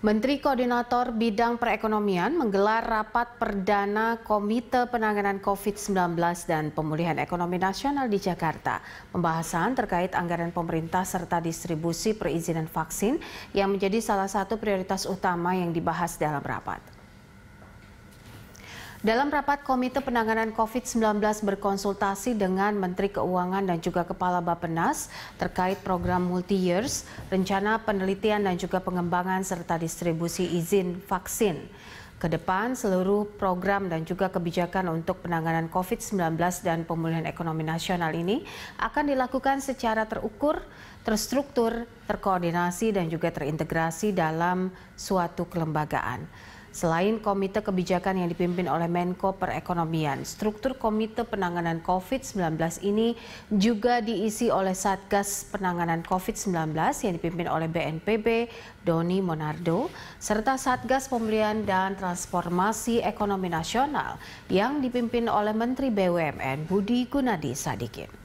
Menteri Koordinator Bidang Perekonomian menggelar rapat perdana Komite Penanganan COVID-19 dan Pemulihan Ekonomi Nasional di Jakarta. Pembahasan terkait anggaran pemerintah serta distribusi perizinan vaksin yang menjadi salah satu prioritas utama yang dibahas dalam rapat. Dalam rapat Komite Penanganan COVID-19 berkonsultasi dengan Menteri Keuangan dan juga Kepala Bappenas terkait program multi-years, rencana penelitian dan juga pengembangan serta distribusi izin vaksin. Kedepan seluruh program dan juga kebijakan untuk penanganan COVID-19 dan pemulihan ekonomi nasional ini akan dilakukan secara terukur, terstruktur, terkoordinasi dan juga terintegrasi dalam suatu kelembagaan. Selain komite kebijakan yang dipimpin oleh Menko Perekonomian, struktur komite penanganan COVID-19 ini juga diisi oleh Satgas Penanganan COVID-19 yang dipimpin oleh BNPB Doni Monardo, serta Satgas Pemberian dan Transformasi Ekonomi Nasional yang dipimpin oleh Menteri BUMN Budi Gunadi Sadikin.